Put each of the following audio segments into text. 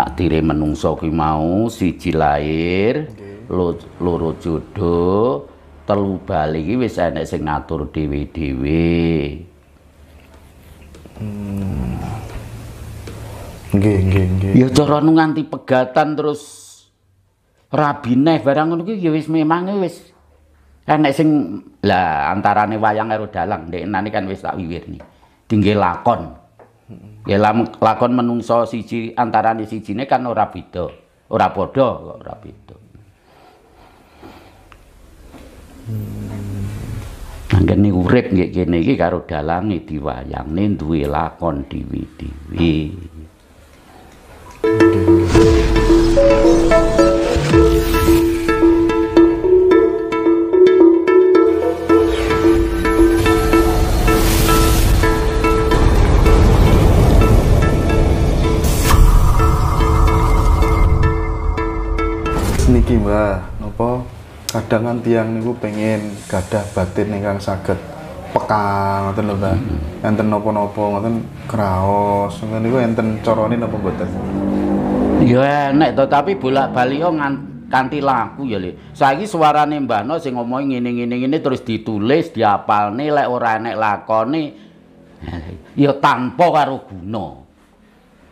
takdire menungso ki mau siji lair okay. loro jodho telu bali ki wis enek sing ngatur dhewe-dhewe hmm. nggih nggih ya cara nganti pegatan terus rabineh barang ngono ki ya wis memang e wis enek sing lah antarane wayang karo dalang nani kan wis tak nih tinggi lakon Ya lakon menungso siji antarane ini kan ora beda. Ora padha kok ora beda. Hmm. Anggene urip nggih kene iki karo dalange diwayangne duwe lakon dewi-dewi. Dengan tiang niku pengen gadah batin ingkang saged peka ngoten lho Mbak. Hmm. Enten napa-napa ngoten kraos ngoten niku enten carane napa mboten? Ya enek to tapi bolak-balik ngan kanthi laku ya Le. Saiki suarane Mbah No sing ngomongi ngene-ngene ngene terus ditulis, diapalne lek ora enek lakone ya tanpa karo guna.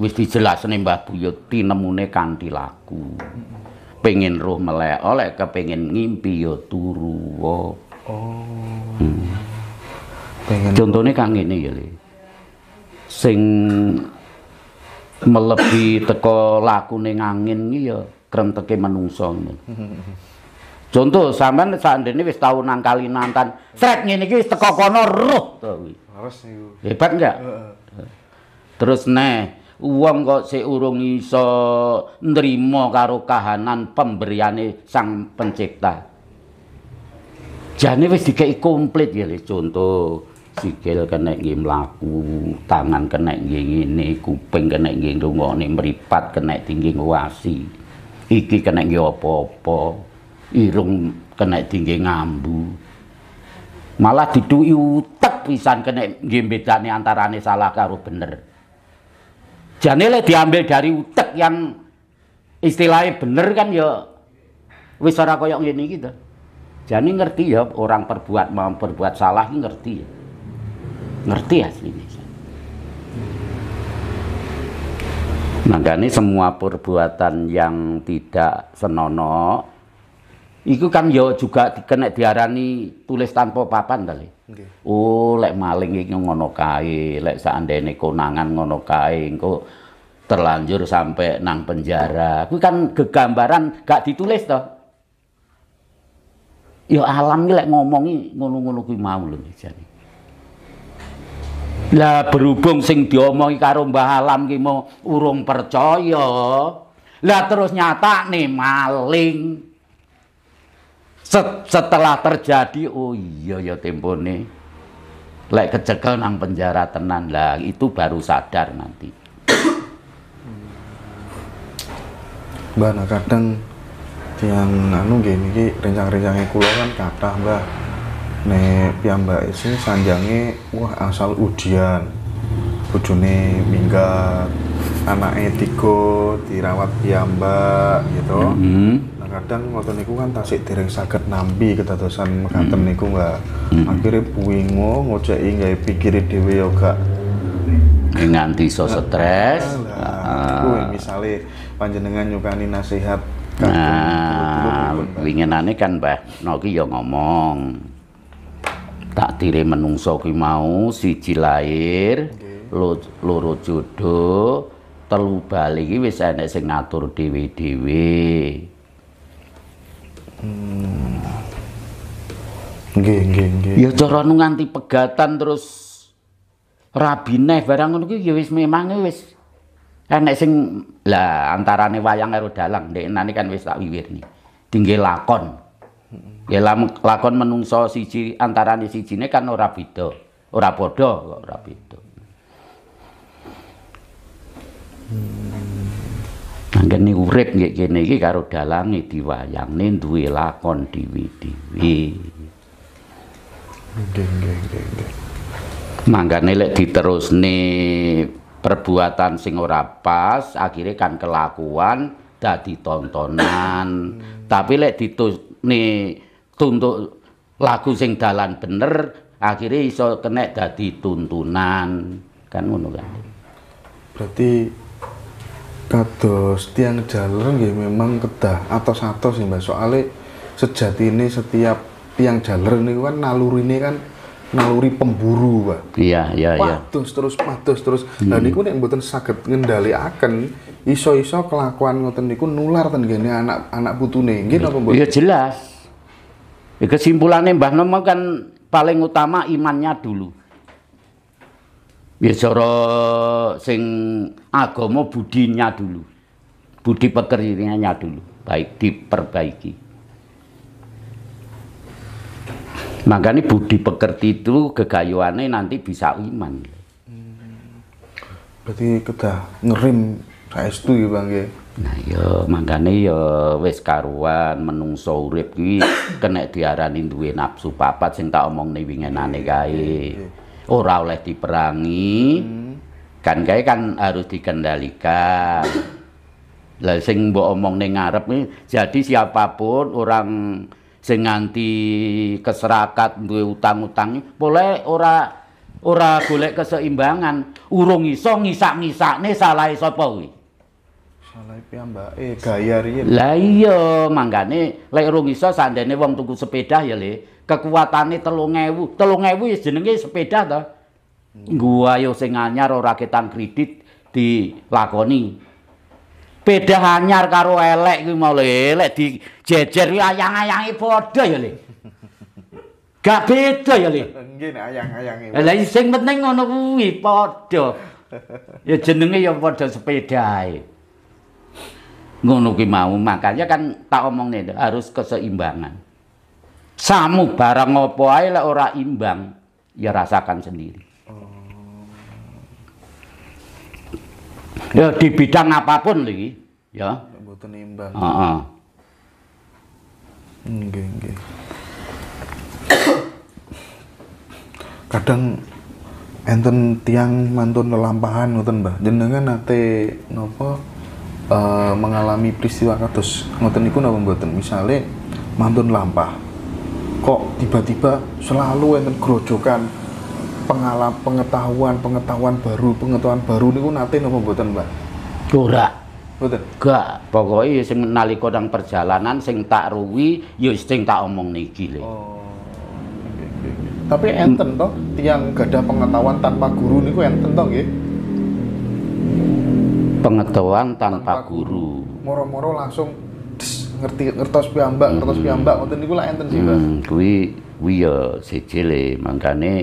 Wis dijelasne Mbah Buyut ya tinemune kanthi laku. Hmm pengen roh melek oleh kepengen ngimpi yo ya turu oh hmm. pengen contohnya kang ini ya sing melebi teko laku neng angin iki ya krenteke nih. Contoh sampean sandene wis tahun nang kali nantan, sret ngene iki wis teko kono roh to Hebat enggak? Terus neh wong kok sik urung iso nrimo karo kahanan pemberiane Sang Pencipta. Jane wis dikeki komplit ya contoh sikil kena nggih mlaku, tangan kena nggih ngene, kuping kena nggih rungokne, mripat kena tinggi nguwasi. Iki kena nggih apa-apa, irung kena tinggi ngambu. Malah dituki utek pisan kena nggih bedane antarane salah karo bener janele diambil dari utek yang istilahnya bener kan ya wisara koyok ngene gitu. Jani ngerti ya orang perbuat mau perbuat salah ngerti ya. Ngerti aslinya. ini nah, semua perbuatan yang tidak senono Iku kan yo juga dikenek diarani tulis tanpa papan kali. Okay. Oh, lek maling iki ngono kae, lek seandainya konangan ngono kae, engko terlanjur sampai nang penjara. Kuwi kan gegambaran gak ditulis toh. Ya alam iki lek ngomongi ngono-ngono kuwi mau lho jane. Lah berhubung sing diomongi karo Mbah Alam ki mau urung percaya. Lah terus nyata nih maling setelah terjadi oh iya ya tempo nih lek kecekel nang penjara tenan lah itu baru sadar nanti mbak nah kadang tiang anu gini ki rencang-rencangnya kulo kan kata mbak nih nek mbak isi sanjange wah asal ujian bojone minggat anaknya tiga dirawat mbak gitu mm -hmm kadang waktu niku kan tasik dereng sakit nambi ketatusan mekaten mm -hmm. niku nggak -hmm. akhirnya buingo ngojeki nggak pikir dhewe yo ya gak nganti so nah, stres nah, nah. uh, misalnya panjenengan nyukani nasihat nah winginane kan bah Noki yo ya ngomong tak tiri menungso ki mau siji lahir okay. loro jodho telu bali iki wis enek sing ngatur dhewe-dhewe Hmm. Nggih, nggih, nggih. Ya cara nganti pegatan terus neh barang ngono kuwi ya wis memang ya wis enek sing lah antarane wayang karo dalang nani kan wis tak wiwirni. Tinggi lakon. Ya lakon menungso siji antarane sijine kan ora beda. Ora padha kok ora beda. Hmm anggene urip nggih kene iki karo dalange diwayangne duwe lakon dhewe-dhewe. Nggih nggih nggih. Mangkane lek diterusne perbuatan sing ora pas akhirnya kan kelakuan dadi tontonan. Hmm. Tapi lek ditusne tuntut lagu sing dalan bener akhirnya iso kenek dadi tuntunan. Kan ngono kan. Berarti kados tiang jaler ya memang kedah atau satu sih Mbak soalnya sejati ini setiap tiang jaler ini kan naluri ini kan naluri pemburu Pak iya iya iya patus terus patus terus hmm. nah yang buatan sakit ngendali akan iso-iso kelakuan ngoten niku nular ten gini anak-anak butuh nggih napa mboten iya jelas ya kesimpulannya Mbah Nomo kan paling utama imannya dulu ya cara sing agama budinya dulu budi pekerjaannya dulu baik diperbaiki makanya budi pekerti itu kegayuannya nanti bisa iman berarti kita ngerim saya itu ya bang ya nah ya makanya ya wes karuan menungso urip kena diarani duwe nafsu papat sing tak omong ning wingenane kae iya, iya, iya ora oleh diperangi hmm. kan Kayak kan harus dikendalikan lah sing mbok omong ning ngarep ini, jadi siapapun orang sing nganti keserakat duwe utang-utang boleh ora ora golek keseimbangan urung iso ngisak-ngisakne salah sapa kuwi Salah piyambake gaya riyen. Lah iya, manggane lek rung iso sandene wong tuku sepeda ya Le. Kekuatane 3000. 3000 ya jenenge sepeda to. Hmm. Gua yo sing anyar ora ketang kredit dilakoni. Beda anyar karo elek kuwi mau lek dijejer kuwi ayang-ayange padha ya Le. Gak beda ya Le. Nggih nek ayang-ayange. Eh, lah sing penting ngono kuwi padha. Ya jenenge ya padha sepeda ae ngono ki mau makanya kan tak omong nih harus keseimbangan samu barang ngopo ae lah ora imbang ya rasakan sendiri ya di bidang apapun lagi ya butuh imbang uh -uh. Nggih, nggih. Kadang enten tiang mantun lelampahan ngoten, Mbah. Jenengan nate napa Eh, mengalami peristiwa kados ngoten niku napa mboten misale mantun lampah kok tiba-tiba selalu enten grojokan pengalaman pengetahuan pengetahuan baru pengetahuan baru niku nate napa mboten Mbak ora mboten gak pokoke ya sing nalika nang perjalanan sing tak ruwi ya sing tak omong niki le oh. tapi enten toh tiang gada pengetahuan tanpa guru niku enten toh nggih pengetahuan tanpa, tanpa guru. Moro-moro langsung des, ngerti ngertos hmm. ngertos piambak, ngoten niku lak enten sih, Mas. Hmm, kuwi kuwi ya sejele mangkane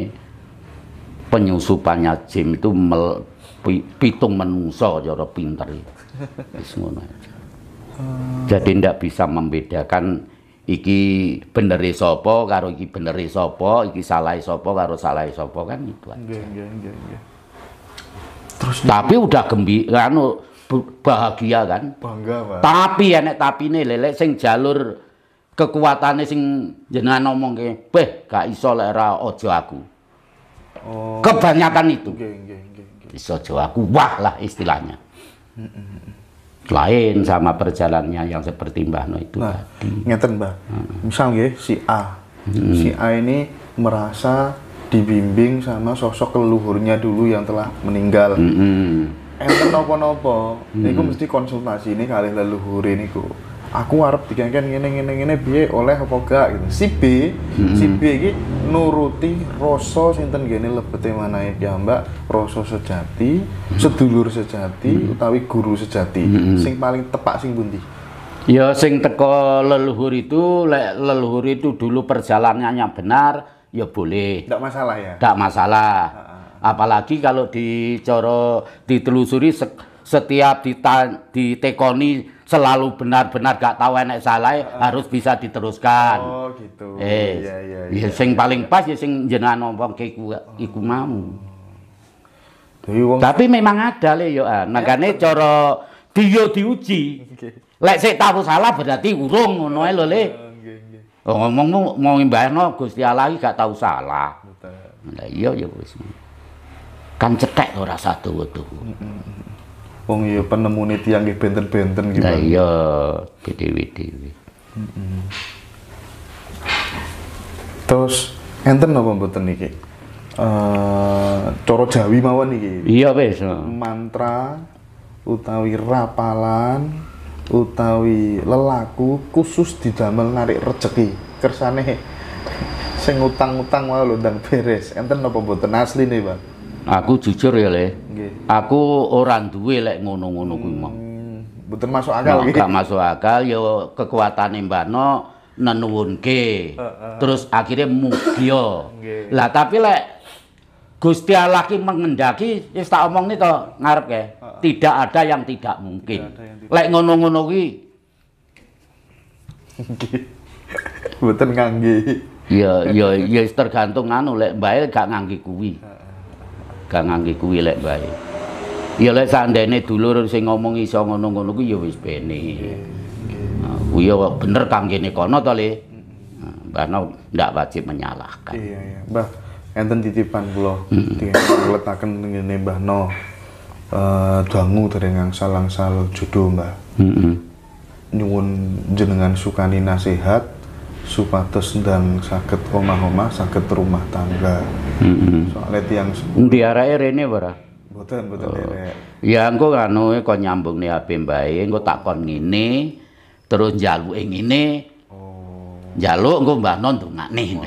penyusupannya jim itu mel, pi, pitung menungso cara pinter. Wis ngono aja. Jadi ndak bisa membedakan iki beneri e sapa karo iki beneri e sapa, iki salah e sapa karo salah sapa kan itu aja. Nggih, nggih, nggih, nggih. Terus tapi nih. udah gembira anu bahagia kan. Bangga, Pak. Tapi nek tapi nih lele, sing jalur kekuatannya, sing jenengan ngomong ke, "Beh, gak iso lera ojo aku." Oh. Kebanyakan itu. okay, okay, okay. Iso ojo aku, wah lah istilahnya. Lain sama perjalannya yang seperti Mbah No itu nah, Ngeten, Mbah. Hmm. misalnya si A. Hmm. Si A ini merasa dibimbing sama sosok leluhurnya dulu yang telah meninggal. Mm -hmm. Enten nopo-nopo, mm -hmm. mesti konsultasi ini kali leluhur ini ku. Aku harap dikengken ini, ini, ini biaya oleh apa gak gitu. Si B, mm -hmm. si B ini nuruti rosso sinten gini lebete ya mbak rasa sejati, sedulur sejati -hmm. utawi guru sejati. Mm -hmm. Sing paling tepak sing bundi. Ya sing teko leluhur itu, le, leluhur itu dulu perjalanannya benar, ya boleh. Tidak masalah ya. Tidak masalah. Uh -huh. Apalagi kalau di coro ditelusuri se setiap ditan, ditekoni selalu benar-benar gak tahu enak salah uh. harus bisa diteruskan. Oh gitu. Eh, iya, iya, iya, ya, iya, sing iya, paling iya. pas ya sing jenengan ngomong ke iku, oh. iku mau. Wong Tapi memang ada le yo, ah. coro ya, cara dia diuji. Okay. Lek sik tahu salah berarti urung ngono le. Uh. Oh, ngomong ngomong mau ngimbarno Gusti Allah gak tahu salah. Lah iya ya wis. Kan cetek ora satu wetu. Wong ya penemune tiyang di benten-benten gitu. iya, dewe-dewe. Terus enten apa mboten niki? Uh, eh, coro Jawi mawon iki. Iya wis. Mantra utawi rapalan utawi lelaku khusus didamel narik rezeki kersane sing utang-utang wae lho ndang beres enten apa mboten asli nih Bang aku jujur ya Le Nggih aku orang duwe lek ngono-ngono kuwi mau hmm, mboten masuk akal iki gak masuk akal ya kekuatane Mbak No nenuwunke uh, uh. terus akhirnya mugio lah tapi lek Gusti Allah ki mengendaki wis tak nih to ngarep ya. Tidak ada yang tidak mungkin. Lek ngono-ngono ki Mboten ngangge. Ya ya ya tergantung anu lek bae gak ngangge kui, Gak ngangge kui lek bae. Ya lek sandene dulur sing ngomong iso ngono-ngono ku ya wis bene. Nah, kuwi ya bener kang kene kono to le. Nah, mbah ndak wajib menyalahkan. Iya iya. Mbah enten titipan kula ngletaken ngene Mbah No eh dangu dereng angsal-angsal judho Mbah heeh nyuwun jenengan sukani nasihat supados dan sakit omah-omah sakit rumah tangga soalnya tiang endi arake rene ora Boten, boten oh. Ya engko anu kon nyambung nih HP mbae, engko takon ini terus njaluke ini. Jaluk, engko Mbah Non tuh dongakne oh, iya.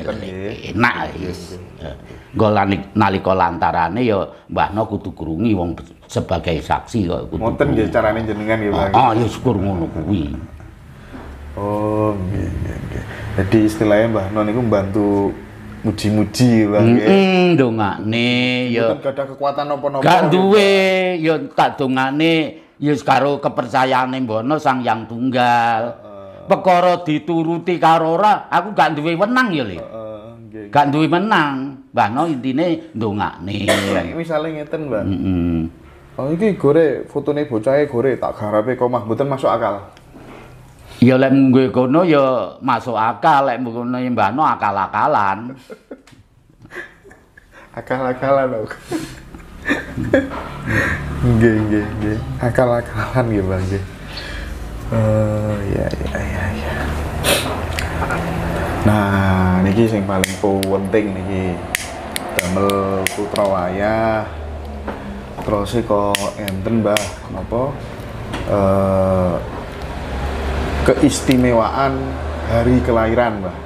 enak wis. Iya, engko iya, nalika lantarane yo, ya Mbah Non kudu krungi wong sebagai saksi kok kudu. Ngoten nggih carane jenengan ya bang. Ah oh, oh, ya syukur ngono kuwi. Oh, nggih nggih. Jadi istilahnya Mbah Non itu bantu muji-muji Pak. Heeh, dongakne ya. Mboten ada kekuatan nopo-nopo. Gak ya, duwe yo, ya tak dongakne ya karo kepercayaane Mbono Sang Yang Tunggal perkara dituruti karo ora, aku gak duwe wenang ya, Le. Heeh, nggih. Gak duwe menang. Mbah no intine ndongakne. Misale ngeten, Mbah. Heeh. Mm -mm. Oh iki gore fotone bocahe gore tak garape kok mah mboten masuk akal. Ya lek nggo kono ya masuk akal, lek ngono ya, mbahno akal-akalan. akal-akalan lho. Nggih nggih nggih. Akal-akalan nggih Bang nggih ya ya ya ya nah niki sing paling penting niki damel putra wayah terus kok enten mbah kenapa? Eh, keistimewaan hari kelahiran mbah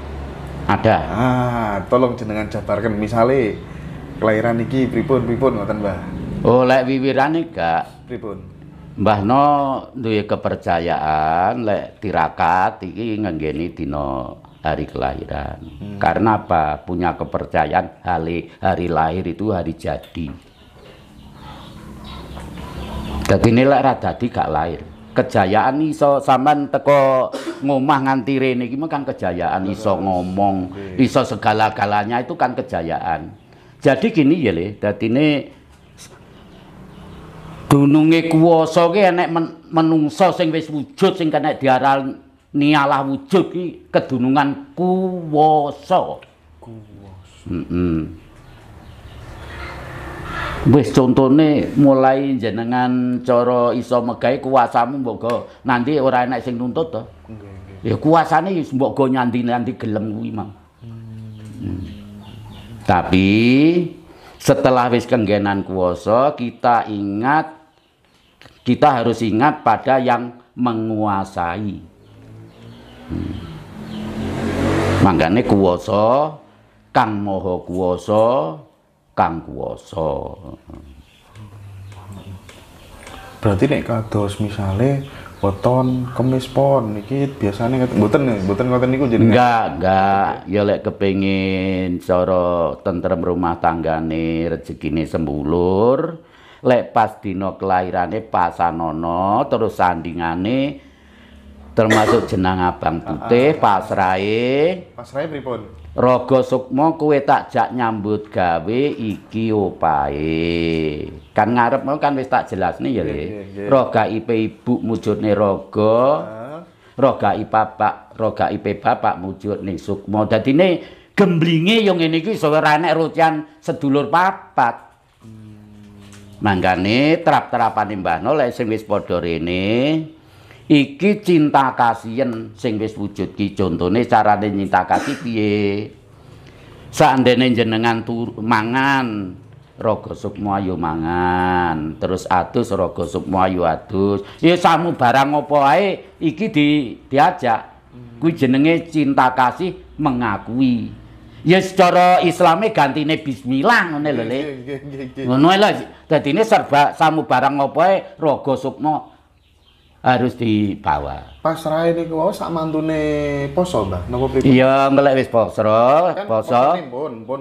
ada ah tolong jenengan jabarkan misalnya kelahiran niki pripun pripun ngoten mbah oh lek wiwiran gak pripun Mbah No duwe kepercayaan lek tirakat iki ngenggeni dina hari kelahiran. Hmm. Karena apa? Punya kepercayaan hari hari lahir itu hari jadi. Dadi nilai ra dadi gak lahir. Kejayaan iso saman teko ngomah nganti rene iki kan kejayaan iso ngomong, iso segala-galanya itu kan kejayaan. Jadi gini ya Le, dadine dununge kuwasa ki enek men menungsa sing wis wujud sing kena diaran nialah wujud ki kedunungan kuwasa. Kuwasa. Heeh. contone mulai jenengan cara iso megahi kuasamu, mbok nanti ora enek sing nuntut to. Ya kuasane ya mbok go nyandi nanti gelem kuwi, Mang. Hmm. Tapi setelah wis kenggenan kuwasa kita ingat kita harus ingat pada yang menguasai. Hmm. Mangkane kuwasa Kang Maha Kuwasa, Kang Kuwasa. Berarti nek kados misale weton kemis pon iki biasane mboten ya? mboten ngoten niku jenenge. Enggak, enggak. Ya lek kepengin cara tentrem rumah tanggane, rezekine sembulur, lek pas dina Pak Sanono, terus sandingane termasuk jenang abang putih ah, ah. Pak pasrae pripun Sukmo, sukma kowe tak jak nyambut gawe iki opae kan ngarep mau kan wis tak jelasne ya le Roga ipe ibu Rogo, Roga rogai bapak, rogai bapak mujud Sukmo, jadi nih gemblinge yang ini gue iso rutian sedulur papat. Manggane terap terapan Mbah oleh lek sing wis padha rene iki cinta kasihan sing wis wujud ki contone carane cinta kasih piye? Seandainya jenengan tur mangan raga sukma ayo ya mangan, terus atus raga sukma ayo ya atus. Ya samu barang apa ae iki di diajak. Kuwi jenenge cinta kasih mengakui. Ya secara Islame gantine bismillah ngene lho Le. Ngono lho. Dadine serba samu barang opoe raga sukma harus dibawa. Pas rae niku wae sak mantune poso, Mbah. Napa pripun? Iya, ngelek wis poso, poso. Pun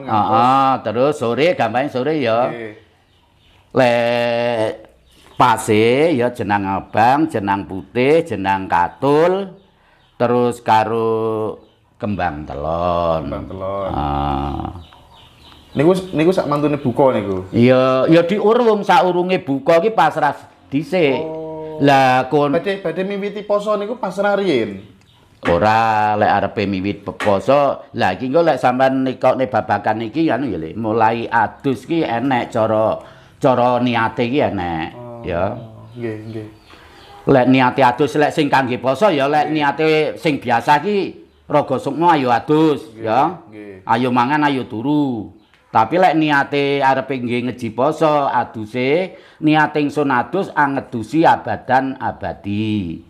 terus sore gampang sore ya. Le pase ya jenang abang, jenang putih, jenang katul. Terus karo karu... kembang telon. Kembang telon. Ah. Niku niku sak mantune buka niku. Iya, ya diurung sak urunge buka iki pasrah dhisik. Oh. Lah kon badhe badhe miwiti poso niku pasrah riyen. Ora lek arepe miwit poso, lah iki engko lek sampean nikokne babakan iki anu ya le, mulai adus iki enek cara cara niate iki enek. Oh. Ya. Nggih, nggih. Lek niate adus lek sing kangge poso ya lek niate sing biasa iki Raga sokno ayo adus ya ayo mangan ayo turu tapi lek niate arep nggih ngeji aduse niate ingsun adus angedusi abadan abadi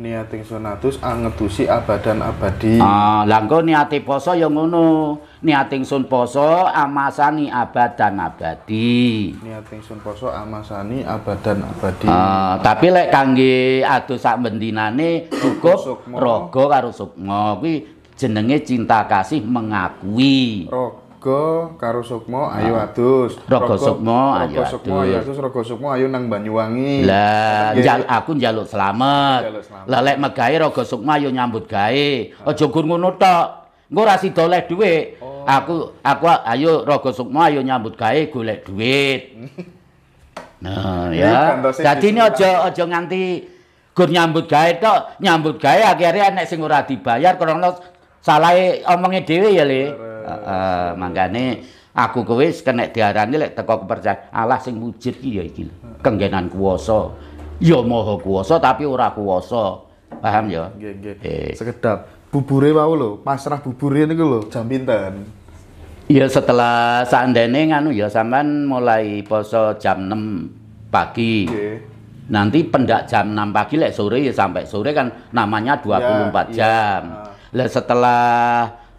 niating sunatus angetusi abadan abadi ah, ah, ah, ah langko niati poso yang ngono niating sun poso amasani abadan abadi niating sun poso amasani abadan abadi ah, tapi lek kangge adu sak bendinane cukup rogo karo sukmo kuwi jenenge cinta kasih mengakui rogo Rogo karo Sukmo ah. ayo adus. Rogo Sukmo ayo adus. Raga adus ayo nang Banyuwangi. Lah, aku njaluk selamat. Lah lek megahe ayo nyambut gawe. Ah. Aja gur ngono tok. Engko ra sida oleh dhuwit. Oh. Aku aku ayo Rogo Sukmo ayo nyambut gawe golek dhuwit. nah, ya. Dadi ini aja aja nganti gur nyambut gawe tok, nyambut gawe akhirnya nek sing ora dibayar karena salai omongnya dhewe ya, Le. Heeh, eh, mangkane aku kowe kena diarani lek teko kepercayaan Allah sing wujud ki ya iki kenggenan kuwasa ya maha kuwasa tapi ora kuwasa paham ya nggih nggih eh. sekedap bubure wau lho pasrah bubure niku lho jam pinten ya setelah seandainya nganu ya sampean mulai poso jam 6 pagi nanti pendak jam 6 pagi lek sore ya sampai sore kan namanya 24 ya, iya. jam ya. setelah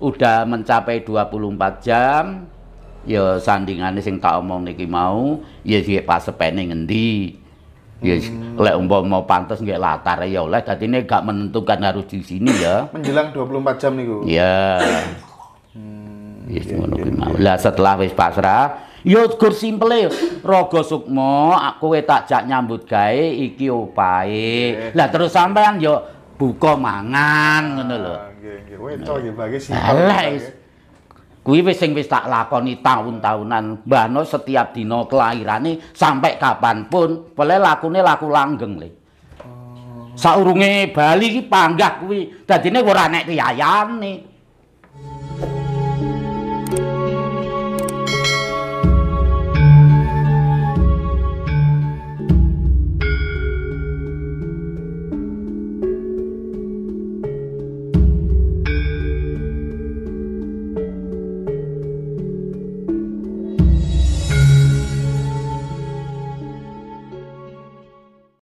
udah mencapai 24 jam ya sandingane sing tak omong niki mau ya pas sepene ngendi ya hmm. lek umpama pantas nggih latar ya oleh ini gak menentukan harus di sini ya menjelang 24 jam niku iya. hmm, ya hmm, iya, iya, yes, lah setelah wis pasrah ya gur simple raga sukma kowe tak jak nyambut gawe iki opahe lah terus sampean ya buka mangan ngono lho ah, nggih. Wis to nggih, bagi sing. Alah. Kuwi wis sing wis tak lakoni taun-taunan. Mbah no setiap dina kelahirane sampe kapanpun, pole lakune laku langgeng le. Oh. Saurunge bali ki panggah kuwi, dadine ora nek kiyayane. Oh.